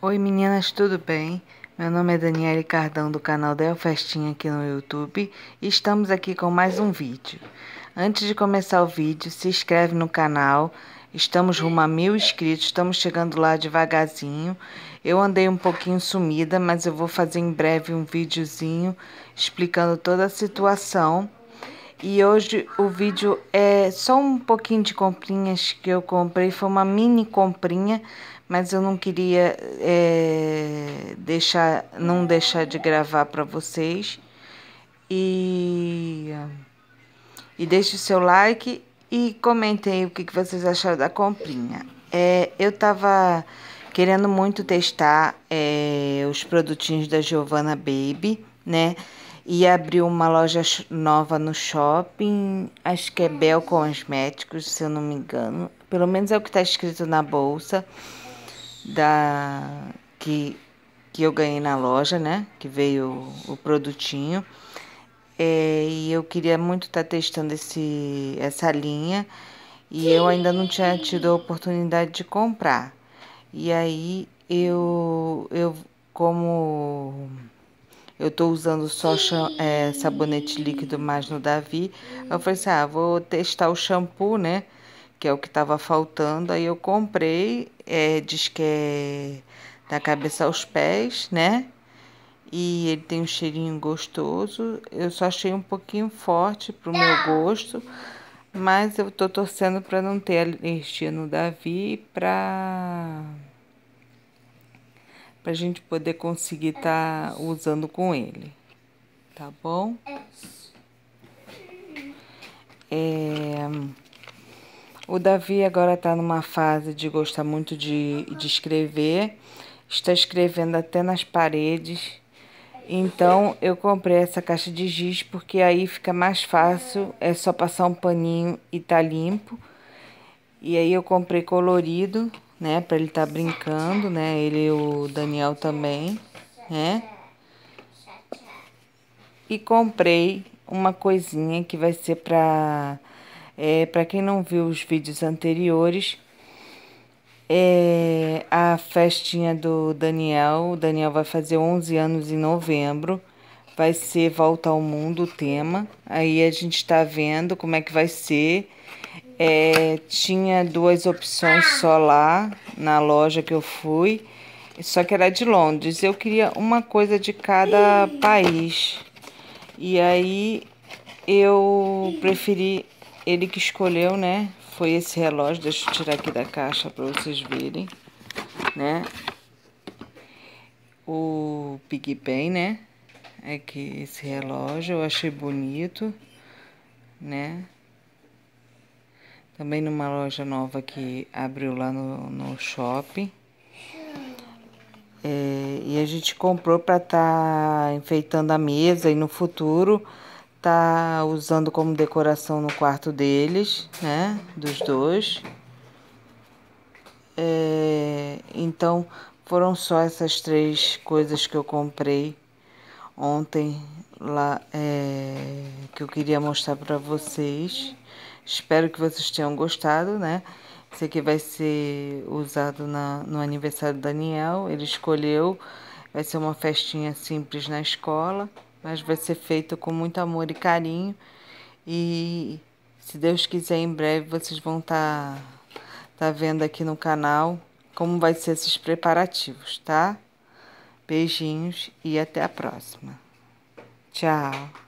Oi meninas, tudo bem? Meu nome é Daniele Cardão do canal Del Festinha aqui no YouTube e estamos aqui com mais um vídeo. Antes de começar o vídeo, se inscreve no canal, estamos rumo a mil inscritos, estamos chegando lá devagarzinho. Eu andei um pouquinho sumida, mas eu vou fazer em breve um videozinho explicando toda a situação e hoje o vídeo é só um pouquinho de comprinhas que eu comprei, foi uma mini comprinha, mas eu não queria é, deixar, não deixar de gravar para vocês. E, e deixe o seu like e comentem o que, que vocês acharam da comprinha. É, eu tava querendo muito testar é, os produtinhos da Giovanna Baby, né? e abriu uma loja nova no shopping, acho que é Bel Cosméticos, se eu não me engano. Pelo menos é o que está escrito na bolsa da que, que eu ganhei na loja, né? Que veio o produtinho. É, e eu queria muito estar tá testando esse, essa linha e eu ainda não tinha tido a oportunidade de comprar. E aí eu, eu como eu tô usando só é, sabonete líquido mais no Davi. Eu falei assim, ah, vou testar o shampoo, né? Que é o que tava faltando. Aí eu comprei, é, diz que é da cabeça aos pés, né? E ele tem um cheirinho gostoso. Eu só achei um pouquinho forte pro meu gosto. Mas eu tô torcendo pra não ter alergia no Davi, pra para a gente poder conseguir estar tá usando com ele, tá bom? É... O Davi agora está numa fase de gostar muito de, de escrever, está escrevendo até nas paredes. Então eu comprei essa caixa de giz porque aí fica mais fácil, é só passar um paninho e tá limpo. E aí eu comprei colorido né? Para ele estar tá brincando, né? Ele e o Daniel também, né? E comprei uma coisinha que vai ser para é, para quem não viu os vídeos anteriores. É a festinha do Daniel. O Daniel vai fazer 11 anos em novembro vai ser Volta ao Mundo o tema. Aí a gente está vendo como é que vai ser. É, tinha duas opções só lá na loja que eu fui, só que era de Londres. Eu queria uma coisa de cada país. E aí eu preferi ele que escolheu, né? Foi esse relógio. Deixa eu tirar aqui da caixa para vocês verem, né? O Piggy Bank, né? é que esse relógio eu achei bonito, né? Também numa loja nova que abriu lá no, no shopping. É, e a gente comprou para estar tá enfeitando a mesa e no futuro tá usando como decoração no quarto deles, né? Dos dois. É, então foram só essas três coisas que eu comprei ontem lá é, que eu queria mostrar para vocês. Espero que vocês tenham gostado, né? Esse aqui vai ser usado na, no aniversário do Daniel. Ele escolheu. Vai ser uma festinha simples na escola, mas vai ser feito com muito amor e carinho. E se Deus quiser, em breve vocês vão estar tá, tá vendo aqui no canal como vai ser esses preparativos, tá? Beijinhos e até a próxima. Tchau.